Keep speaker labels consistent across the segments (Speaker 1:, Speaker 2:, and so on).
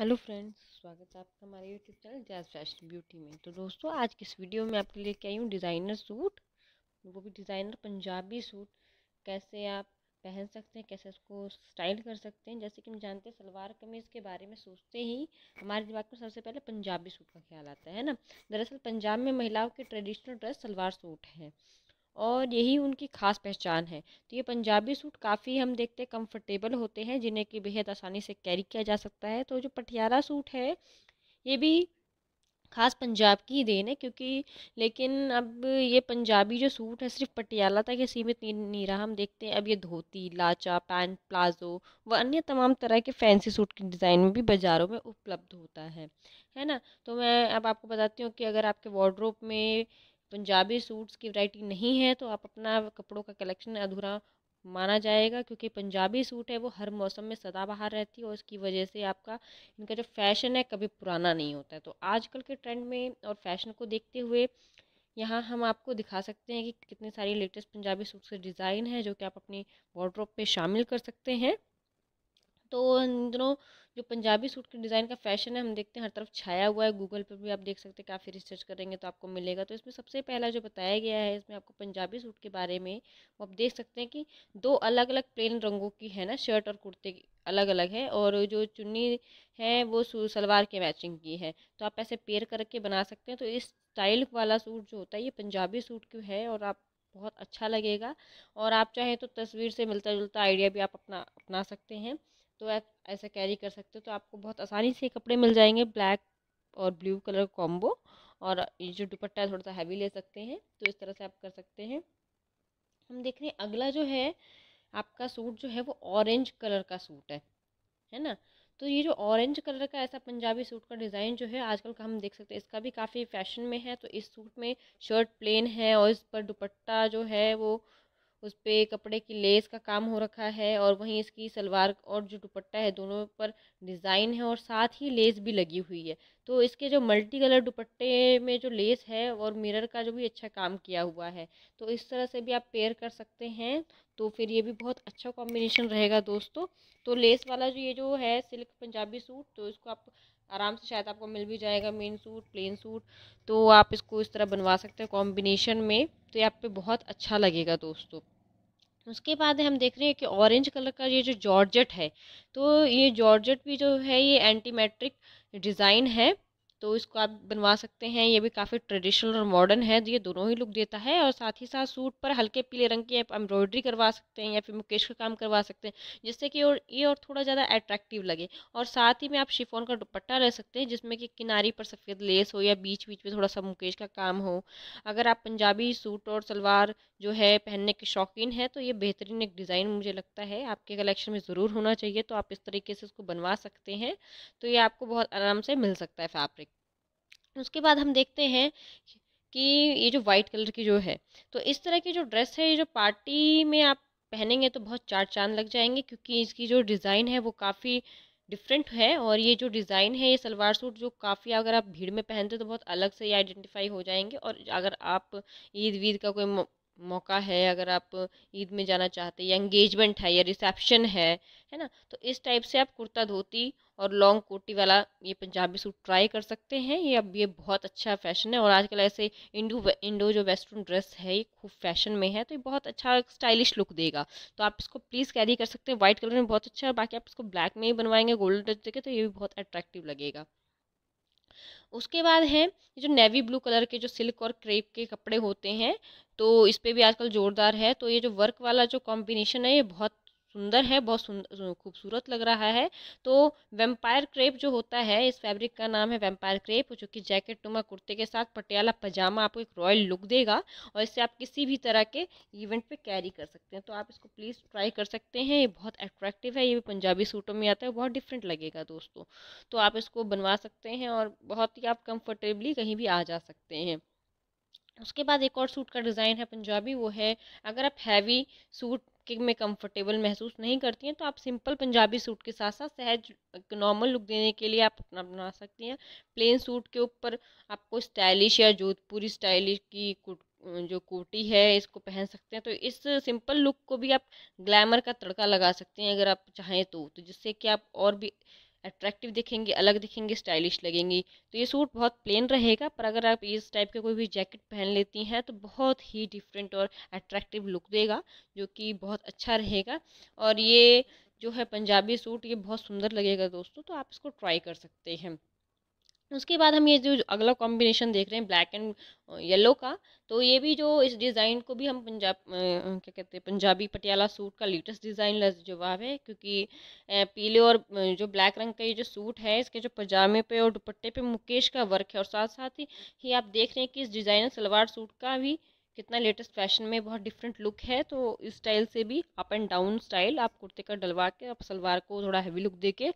Speaker 1: hello friends स्वागत है आपका हमारे YouTube channel Jazz Fashion Beauty में तो दोस्तों आज की इस वीडियो में आपके लिए क्या हूँ डिज़ाइनर सूट वो भी डिज़ाइनर पंजाबी सूट कैसे आप पहन सकते हैं कैसे उसको स्टाइल कर सकते हैं जैसे कि हम जानते हैं सलवार कमीज़ के बारे में सोचते ही हमारे दिमाग में सबसे पहले पंजाबी सूट का ख्याल आता है ना दरअसल पंजाब में महिलाओं के ट्रेडिशनल ड्रेस सलवार सूट है और यही उनकी खास पहचान है तो ये पंजाबी सूट काफ़ी हम देखते हैं कंफर्टेबल होते हैं जिन्हें कि बेहद आसानी से कैरी किया जा सकता है तो जो पटियाला सूट है ये भी खास पंजाब की ही देन है क्योंकि लेकिन अब ये पंजाबी जो सूट है सिर्फ पटियाला तक ये सीमित नहीं रहा हम देखते हैं अब ये धोती लाचा पैंट प्लाजो व अन्य तमाम तरह के फैंसी सूट के डिज़ाइन में भी बाज़ारों में उपलब्ध होता है है ना तो मैं अब आपको बताती हूँ कि अगर आपके वार्ड्रोप में पंजाबी सूट्स की वैरायटी नहीं है तो आप अपना कपड़ों का कलेक्शन अधूरा माना जाएगा क्योंकि पंजाबी सूट है वो हर मौसम में सदाबहार रहती है और इसकी वजह से आपका इनका जो फैशन है कभी पुराना नहीं होता है तो आजकल के ट्रेंड में और फैशन को देखते हुए यहाँ हम आपको दिखा सकते हैं कि कितनी सारी लेटेस्ट पंजाबी सूट्स के डिज़ाइन है जो कि आप अपनी वार्ड्रोप पे शामिल कर सकते हैं तो इन दिनों जो पंजाबी सूट के डिज़ाइन का फैशन है हम देखते हैं हर तरफ छाया हुआ है गूगल पर भी आप देख सकते हैं काफ़ी रिसर्च करेंगे तो आपको मिलेगा तो इसमें सबसे पहला जो बताया गया है इसमें आपको पंजाबी सूट के बारे में वो आप देख सकते हैं कि दो अलग अलग प्लेन रंगों की है ना शर्ट और कुर्ते अलग अलग है और जो चुन्नी है वो सलवार के मैचिंग की है तो आप ऐसे पेयर करके बना सकते हैं तो इस स्टाइल वाला सूट जो होता है ये पंजाबी सूट क्यों है और आप बहुत अच्छा लगेगा और आप चाहें तो तस्वीर से मिलता जुलता आइडिया भी आप अपना अपना सकते हैं तो ऐसा कैरी कर सकते हो तो आपको बहुत आसानी से कपड़े मिल जाएंगे ब्लैक और ब्लू कलर कॉम्बो और ये जो दुपट्टा है थोड़ा सा हैवी ले सकते हैं तो इस तरह से आप कर सकते हैं हम देख रहे हैं अगला जो है आपका सूट जो है वो ऑरेंज कलर का सूट है है ना तो ये जो ऑरेंज कलर का ऐसा पंजाबी सूट का डिज़ाइन जो है आजकल का हम देख सकते हैं इसका भी काफ़ी फैशन में है तो इस सूट में शर्ट प्लेन है और इस पर दुपट्टा जो है वो उस पर कपड़े की लेस का काम हो रखा है और वहीं इसकी सलवार और जो दुपट्टा है दोनों पर डिज़ाइन है और साथ ही लेस भी लगी हुई है तो इसके जो मल्टी कलर दुपट्टे में जो लेस है और मिरर का जो भी अच्छा काम किया हुआ है तो इस तरह से भी आप पेयर कर सकते हैं तो फिर ये भी बहुत अच्छा कॉम्बिनेशन रहेगा दोस्तों तो लेस वाला जो ये जो है सिल्क पंजाबी सूट तो इसको आप आराम से शायद आपको मिल भी जाएगा मेन सूट प्लेन सूट तो आप इसको इस तरह बनवा सकते हैं कॉम्बिनेशन में तो ये आप पे बहुत अच्छा लगेगा दोस्तों उसके बाद हम देख रहे हैं कि ऑरेंज कलर का ये जो जॉर्जेट है तो ये जॉर्जेट भी जो है ये एंटीमेट्रिक डिज़ाइन है तो इसको आप बनवा सकते हैं ये भी काफ़ी ट्रेडिशनल और मॉडर्न है ये दोनों ही लुक देता है और साथ ही साथ सूट पर हल्के पीले रंग की आप एम्ब्रॉयडरी करवा सकते हैं या फिर मुकेश का काम करवा सकते हैं जिससे कि और ये और थोड़ा ज़्यादा अट्रैक्टिव लगे और साथ ही में आप शिफोन का दुपट्टा ले सकते हैं जिसमें कि किनारी पर सफ़ेद लेस हो या बीच बीच में थोड़ा सा मुकेश का काम हो अगर आप पंजाबी सूट और सलवार जो है पहनने के शौकीन है तो ये बेहतरीन एक डिज़ाइन मुझे लगता है आपके कलेक्शन में ज़रूर होना चाहिए तो आप इस तरीके से इसको बनवा सकते हैं तो ये आपको बहुत आराम से मिल सकता है फैब्रिक उसके बाद हम देखते हैं कि ये जो वाइट कलर की जो है तो इस तरह की जो ड्रेस है ये जो पार्टी में आप पहनेंगे तो बहुत चार चांद लग जाएंगे क्योंकि इसकी जो डिज़ाइन है वो काफ़ी डिफरेंट है और ये जो डिज़ाइन है ये सलवार सूट जो काफ़ी अगर आप भीड़ में पहनते तो बहुत अलग से ये आइडेंटिफाई हो जाएंगे और अगर आप ईद वीद का कोई मौका है अगर आप ईद में जाना चाहते हैं या इंगेजमेंट है या रिसेप्शन है है ना तो इस टाइप से आप कुर्ता धोती और लॉन्ग कोटी वाला ये पंजाबी सूट ट्राई कर सकते हैं ये अब ये बहुत अच्छा फैशन है और आजकल ऐसे इंडो इंडो जो वेस्टर्न ड्रेस है ये खूब फैशन में है तो ये बहुत अच्छा स्टाइलिश लुक देगा तो आप इसको प्लीज़ कैरी कर सकते हैं वाइट कलर में बहुत अच्छा है बाकी आप इसको ब्लैक में ही बनवाएंगे गोल्डन टच देके तो ये भी बहुत अट्रैक्टिव लगेगा उसके बाद है जो नेवी ब्लू कलर के जो सिल्क और क्रेप के कपड़े होते हैं तो इस पर भी आजकल ज़ोरदार है तो ये जो वर्क वाला जो कॉम्बिनेशन है ये बहुत सुंदर है बहुत सुंदर खूबसूरत लग रहा है तो वेम्पायर क्रेप जो होता है इस फैब्रिक का नाम है वेम्पायर क्रेप जो कि जैकेट नुमा कुर्ते के साथ पटियाला पजामा आपको एक रॉयल लुक देगा और इससे आप किसी भी तरह के इवेंट पे कैरी कर सकते हैं तो आप इसको प्लीज़ ट्राई कर सकते हैं ये बहुत अट्रैक्टिव है ये भी पंजाबी सूटों में आता है बहुत डिफरेंट लगेगा दोस्तों तो आप इसको बनवा सकते हैं और बहुत ही आप कम्फर्टेबली कहीं भी आ जा सकते हैं उसके बाद एक और सूट का डिज़ाइन है पंजाबी वो है अगर आप हैवी सूट के में कंफर्टेबल महसूस नहीं करती हैं तो आप सिंपल पंजाबी सूट के साथ साथ सहज नॉर्मल लुक देने के लिए आप अपना बना सकती हैं प्लेन सूट के ऊपर आपको स्टाइलिश या जोधपुरी स्टाइलिश की जो कोटी है इसको पहन सकते हैं तो इस सिंपल लुक को भी आप ग्लैमर का तड़का लगा सकते हैं अगर आप चाहें तो, तो जिससे कि आप और भी अट्रैक्टिव दिखेंगी अलग दिखेंगी स्टाइलिश लगेंगी तो ये सूट बहुत प्लेन रहेगा पर अगर आप इस टाइप के कोई भी जैकेट पहन लेती हैं तो बहुत ही डिफरेंट और अट्रैक्टिव लुक देगा जो कि बहुत अच्छा रहेगा और ये जो है पंजाबी सूट ये बहुत सुंदर लगेगा दोस्तों तो आप इसको ट्राई कर सकते हैं उसके बाद हम ये जो अगला कॉम्बिनेशन देख रहे हैं ब्लैक एंड येलो का तो ये भी जो इस डिज़ाइन को भी हम पंजाब क्या कहते हैं पंजाबी पटियाला सूट का लेटेस्ट डिज़ाइन लाजवाब है क्योंकि पीले और जो ब्लैक रंग का ये जो सूट है इसके जो पजामे पे और दुपट्टे पे मुकेश का वर्क है और साथ साथ ही आप देख रहे हैं कि इस डिज़ाइनर सलवार सूट का भी कितना लेटेस्ट फैशन में बहुत डिफरेंट लुक है तो इस स्टाइल से भी अप एंड डाउन स्टाइल आप कुर्ते का डलवा के आप सलवार को थोड़ा हैवी लुक दे के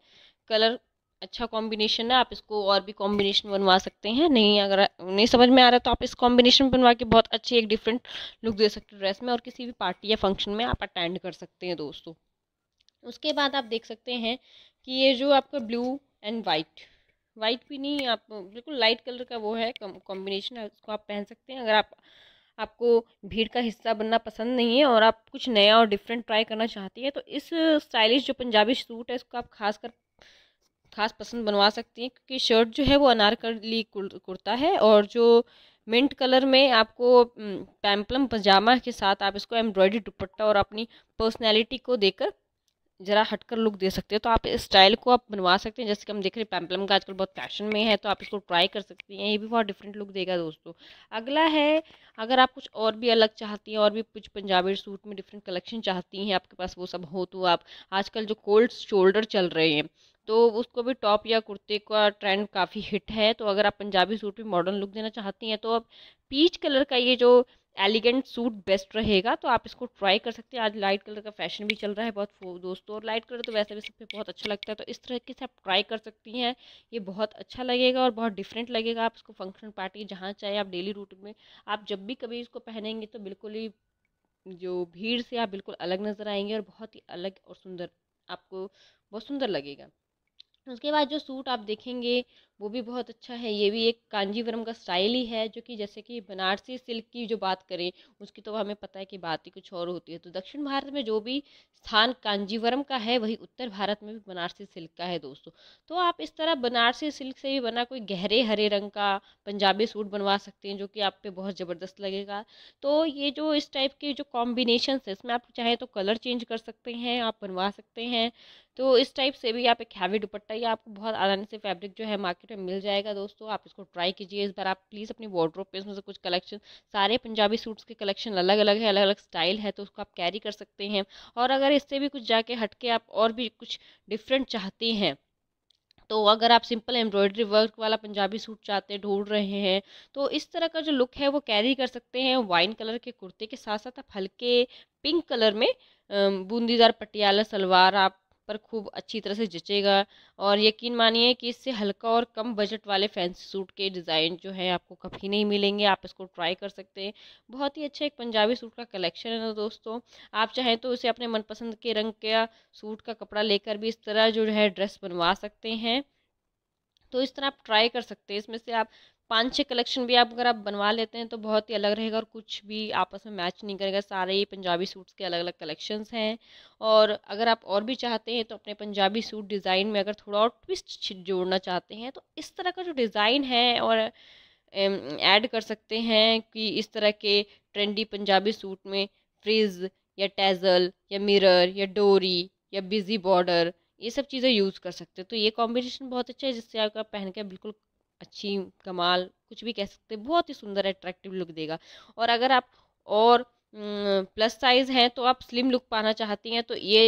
Speaker 1: कलर अच्छा कॉम्बिनेशन है आप इसको और भी कॉम्बिनेशन बनवा सकते हैं नहीं अगर नहीं समझ में आ रहा तो आप इस कॉम्बिनेशन बनवा के बहुत अच्छी एक डिफरेंट लुक दे सकते हो ड्रेस में और किसी भी पार्टी या फंक्शन में आप अटेंड कर सकते हैं दोस्तों उसके बाद आप देख सकते हैं कि ये जो आपका ब्लू एंड वाइट वाइट भी नहीं आप बिल्कुल लाइट कलर का वो है कॉम्बिनेशन है उसको आप पहन सकते हैं अगर आप आपको भीड़ का हिस्सा बनना पसंद नहीं है और आप कुछ नया और डिफरेंट ट्राई करना चाहती है तो इस स्टाइलिश जो पंजाबी सूट है इसको आप खास कर खास पसंद बनवा सकती हैं क्योंकि शर्ट जो है वो अनारकली कुर्ता है और जो मिंट कलर में आपको पैम्पलम पजामा के साथ आप इसको एम्ब्रॉयडरी दुपट्टा और अपनी पर्सनैलिटी को देकर ज़रा हटकर लुक दे सकते हैं तो आप इस स्टाइल को आप बनवा सकते हैं जैसे कि हम देख रहे हैं पैम्पलम का आजकल बहुत फैशन में है तो आप इसको ट्राई कर सकती हैं ये भी बहुत डिफरेंट लुक देगा दोस्तों अगला है अगर आप कुछ और भी अलग चाहती हैं और भी कुछ पंजाबी सूट में डिफरेंट कलेक्शन चाहती हैं आपके पास वो सब हो तो आप आजकल जो कोल्ड शोल्डर चल रहे हैं तो उसको भी टॉप या कुर्ते का ट्रेंड काफ़ी हिट है तो अगर आप पंजाबी सूट में मॉडर्न लुक देना चाहती हैं तो अब पीच कलर का ये जो एलिगेंट सूट बेस्ट रहेगा तो आप इसको ट्राई कर सकते हैं आज लाइट कलर का फैशन भी चल रहा है बहुत दोस्तों और लाइट कलर तो वैसे भी सबसे बहुत अच्छा लगता है तो इस तरीके से आप ट्राई कर सकती हैं ये बहुत अच्छा लगेगा और बहुत डिफरेंट लगेगा आप इसको फंक्शन पार्टी जहाँ चाहे आप डेली रूट में आप जब भी कभी इसको पहनेंगे तो बिल्कुल ही जो भीड़ से आप बिल्कुल अलग नज़र आएंगे और बहुत ही अलग और सुंदर आपको बहुत सुंदर लगेगा उसके बाद जो सूट आप देखेंगे वो भी बहुत अच्छा है ये भी एक कांजीवरम का स्टाइल ही है जो कि जैसे कि बनारसी सिल्क की जो बात करें उसकी तो हमें पता है कि बात ही कुछ और होती है तो दक्षिण भारत में जो भी स्थान कांजीवरम का है वही उत्तर भारत में भी बनारसी सिल्क का है दोस्तों तो आप इस तरह बनारसी सिल्क से भी बना कोई गहरे हरे रंग का पंजाबी सूट बनवा सकते हैं जो कि आप पे बहुत ज़बरदस्त लगेगा तो ये जो इस टाइप के जो कॉम्बिनेशन है इसमें आप चाहें तो कलर चेंज कर सकते हैं आप बनवा सकते हैं तो इस टाइप से भी आप एक हैवी दुपट्टा या आपको बहुत आसानी से फैब्रिक जो है मार्केट पे मिल जाएगा दोस्तों आप इसको ट्राई कीजिए इस बार आप प्लीज़ अपनी वॉड्रोप पे इसमें से कुछ कलेक्शन सारे पंजाबी सूट्स के कलेक्शन अलग अलग है अलग अलग स्टाइल है तो उसको आप कैरी कर सकते हैं और अगर इससे भी कुछ जाके हटके आप और भी कुछ डिफरेंट चाहते हैं तो अगर आप सिंपल एम्ब्रॉयडरी वर्क वाला पंजाबी सूट चाहते हैं ढूंढ रहे हैं तो इस तरह का जो लुक है वो कैरी कर सकते हैं वाइन कलर के कुर्ते के साथ साथ आप हल्के पिंक कलर में बूंदीदार पटियाला सलवार आप पर खूब अच्छी तरह से जचेगा और यकीन मानिए कि इससे हल्का और कम बजट वाले फैंसी सूट के डिज़ाइन जो है आपको कभी नहीं मिलेंगे आप इसको ट्राई कर सकते हैं बहुत ही अच्छा एक पंजाबी सूट का कलेक्शन है ना दोस्तों आप चाहें तो इसे अपने मनपसंद के रंग का सूट का कपड़ा लेकर भी इस तरह जो है ड्रेस बनवा सकते हैं तो इस तरह आप ट्राई कर सकते हैं इसमें से आप पाँच छः कलेक्शन भी आप अगर आप बनवा लेते हैं तो बहुत ही अलग रहेगा और कुछ भी आपस में मैच नहीं करेगा सारे ही पंजाबी सूट्स के अलग अलग कलेक्शंस हैं और अगर आप और भी चाहते हैं तो अपने पंजाबी सूट डिज़ाइन में अगर थोड़ा और ट्विस्ट जोड़ना चाहते हैं तो इस तरह का जो डिज़ाइन है और ऐड कर सकते हैं कि इस तरह के ट्रेंडी पंजाबी सूट में फ्रिज या टैजल या मिरर या डोरी या बिजी बॉर्डर ये सब चीज़ें यूज़ कर सकते हैं तो ये कॉम्बिनेशन बहुत अच्छा है जिससे आपका पहन के बिल्कुल अच्छी कमाल कुछ भी कह सकते हैं बहुत ही सुंदर अट्रैक्टिव लुक देगा और अगर आप और प्लस साइज हैं तो आप स्लिम लुक पाना चाहती हैं तो ये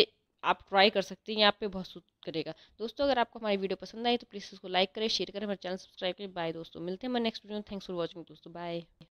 Speaker 1: आप ट्राई कर सकते हैं यहाँ पे बहुत सूट करेगा दोस्तों अगर आपको हमारी वीडियो पसंद आई तो प्लीज़ इसको लाइक करें शेयर करें हमारे चैनल सब्सक्राइब करें बाय दोस्तों मिलते हैं हमारे नेक्स्ट वीडियो में थैंक्स फॉर वॉचिंग दोस्तों बाय